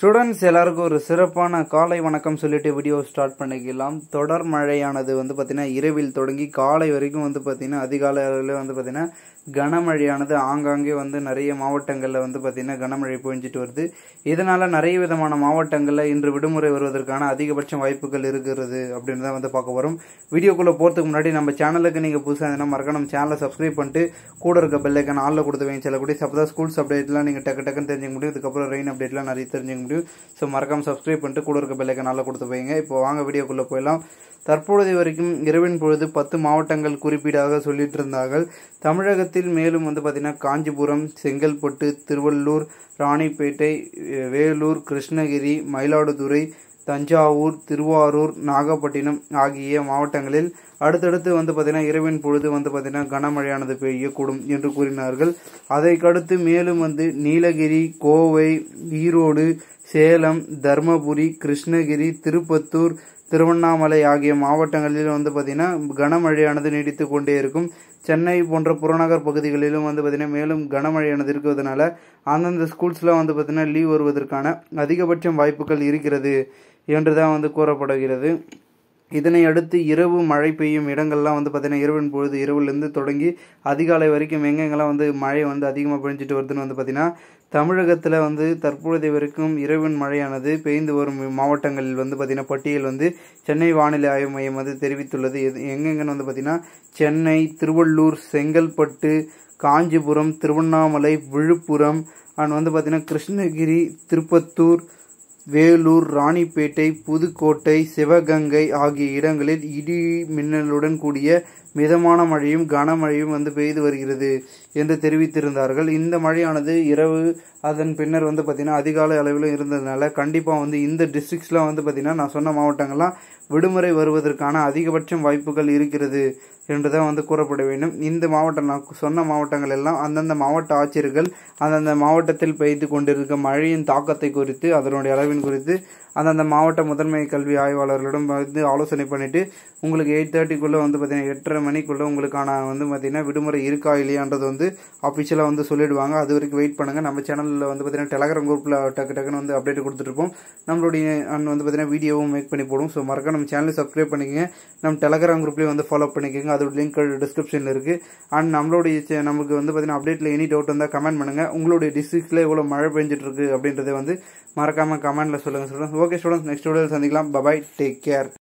Students எல்லாருக்கும் ஒரு சிறப்பான காலை வணக்கம் சொல்லிட்டு வீடியோ ஸ்டார்ட் பண்ணிக்கலாம் தொடர் மழையானது வந்து பார்த்தீங்கன்னா இரவில் தொடங்கி காலை வரைக்கும் வந்து பார்த்தீங்கன்னா அதிகாலையில் அளவில் வந்து பார்த்தீங்கன்னா கனமழையானது ஆங்காங்கே வந்து நிறைய மாவட்டங்களில் வந்து பார்த்தீங்கன்னா கனமழை பொழிஞ்சிட்டு வருது இதனால் நிறைய விதமான மாவட்டங்களில் இன்று விடுமுறை வருவதற்கான அதிகபட்ச வாய்ப்புகள் இருக்கிறது அப்படின்னு தான் வந்து பார்க்க வரும் வீடியோக்குள்ளே போகிறதுக்கு முன்னாடி நம்ம சேனலுக்கு நீங்கள் புதுசாக இருந்தீங்கன்னா மறக்க நம்ம சேனலை சப்ஸ்கிரைப் பண்ணிட்டு கூட இருக்க பெல்லைக்கான ஆளில் கொடுத்து வைங்க சொல்லக்கூடிய தான் ஸ்கூல்ஸ் அப்டேட்லாம் நீங்கள் டக்கு டக்குன்னு தெரிஞ்சுக்க முடியும் அதுக்கப்புறம் ரெயின் அப்டேட்லாம் நிறைய தெரிஞ்சுக்க முடியும் ஸோ மறக்காமல் சப்ஸ்கிரைப் பண்ணிட்டு கூட இருக்க பெல்லைக்கு நல்லா கொடுத்து போயிங்க இப்போ வாங்க வீடியோக்குள்ளே போயிடலாம் தற்பொழுது வரைக்கும் இரவின் பொழுது பத்து மாவட்டங்கள் குறிப்பீடாக சொல்லிட்டு இருந்தார்கள் தமிழகத்தில் மேலும் வந்து பார்த்திங்கன்னா காஞ்சிபுரம் செங்கல்பட்டு திருவள்ளூர் ராணிப்பேட்டை வேலூர் கிருஷ்ணகிரி மயிலாடுதுறை தஞ்சாவூர் திருவாரூர் நாகப்பட்டினம் ஆகிய மாவட்டங்களில் அடுத்தடுத்து வந்து பார்த்தீங்கன்னா இரவின் பொழுது வந்து பார்த்தீங்கன்னா கனமழையானது பெய்யக்கூடும் என்று கூறினார்கள் அதைக்கடுத்து மேலும் வந்து நீலகிரி கோவை ஈரோடு சேலம், தர்மபுரி, கிருஷ்ணகிரி, திருப்பத்தூர், திருவண்ணாமலை ஆகிய மாவட்டங்களில் வந்து பார்த்திங்கன்னா கனமழையானது நீடித்து கொண்டே இருக்கும் சென்னை போன்ற புறநகர் பகுதிகளிலும் வந்து பார்த்திங்கன்னா மேலும் கனமழையானது இருக்கிறதுனால அந்தந்த ஸ்கூல்ஸ்லாம் வந்து பார்த்திங்கன்னா லீவ் வருவதற்கான அதிகபட்சம் வாய்ப்புகள் இருக்கிறது என்று தான் வந்து கூறப்படுகிறது இதனை அடுத்து இரவு மழை பெய்யும் இடங்கள்லாம் வந்து பார்த்திங்கன்னா இரவின் பொழுது இரவுலேருந்து தொடங்கி அதிகாலை வரைக்கும் எங்கெங்கெல்லாம் வந்து மழை வந்து அதிகமாக பெஞ்சிட்டு வருதுன்னு வந்து பார்த்திங்கன்னா தமிழகத்தில் வந்து தற்பொழுது வரைக்கும் இரவின் மழையானது பெய்ந்து வரும் மாவட்டங்களில் வந்து பார்த்திங்கன்னா பட்டியல் வந்து சென்னை வானிலை ஆய்வு மையம் வந்து தெரிவித்துள்ளது எது எங்கெங்கன்னு வந்து பார்த்திங்கன்னா சென்னை திருவள்ளூர் செங்கல்பட்டு காஞ்சிபுரம் திருவண்ணாமலை விழுப்புரம் அண்ட் வந்து பார்த்திங்கன்னா கிருஷ்ணகிரி திருப்பத்தூர் வேலூர், ராணிப்பேட்டை, புதுக்கோட்டை, சிவகங்கை ஆகிய இடங்களில் இடி மின்னலுடன் கூடிய மிதமான மழையும் கனமழையும் வந்து பெய்து வருகிறது என்று தெரிவித்திருந்தார்கள். இந்த மழையானது இரவு அதன் பின்னர் வந்து பார்த்திங்கன்னா அதிகாலை அளவிலும் இருந்ததுனால கண்டிப்பாக வந்து இந்த டிஸ்ட்ரிக்ட்ஸ்லாம் வந்து பார்த்திங்கன்னா நான் சொன்ன மாவட்டங்கள்லாம் விடுமுறை வருவதற்கான அதிகபட்சம் வாய்ப்புகள் இருக்கிறது என்று தான் வந்து கூறப்பட வேண்டும் இந்த மாவட்டம் நான் சொன்ன மாவட்டங்கள் எல்லாம் அந்தந்த மாவட்ட ஆட்சியர்கள் அந்தந்த மாவட்டத்தில் பெய்து கொண்டிருக்க மழையின் தாக்கத்தை குறித்து அதனுடைய அளவின் குறித்து அந்தந்த மாவட்ட முதன்மை கல்வி ஆய்வாளர்களிடம் வந்து ஆலோசனை பண்ணிவிட்டு உங்களுக்கு எயிட் தேர்ட்டிக்குள்ளே வந்து பார்த்தீங்கன்னா எட்டரை மணிக்குள்ளே உங்களுக்கான வந்து பார்த்திங்கன்னா விடுமுறை இருக்கா இல்லையான்றது வந்து அஃபிஷியலாக வந்து சொல்லிவிடுவாங்க அது வரைக்கும் வெயிட் பண்ணுங்கள் நம்ம சேனலில் வந்து பார்த்தீங்கன்னா டெலகிராம் குரூப்பில் டக்கு டக்குன்னு வந்து அப்டேட் கொடுத்துட்ருப்போம் நம்மளுடைய வந்து பார்த்திங்கன்னா வீடியோவும் மேக் பண்ணி போடுவோம் ஸோ மறக்க நம்ம சேனலை சப்ஸ்கிரைப் பண்ணிக்கோங்க நம்ம டெலகிராம் குரூப்லேயும் வந்து ஃபாலோ பண்ணிக்கோங்க அதோட லிங்க் டிஸ்கிரிப்ஷனில் இருக்குது அண்ட் நம்மளுடைய நமக்கு வந்து பார்த்தீங்கன்னா அப்டேட்டில் எனி டவுட் வந்தால் கமெண்ட் பண்ணுங்கள் உங்களுடைய டிஸ்ட்ரிக்டில் எவ்வளோ மழை பெஞ்சிட்ருக்கு அப்படின்றத வந்து மறக்காமல் கமெண்ட்டில் சொல்லுங்கள் சொல்லுங்கள் ஓகே ஸ்டூடெண்ட்ஸ் நெக்ஸ்ட் வீடியோவில் சந்திக்கலாம் பபாய் டேக் கேர்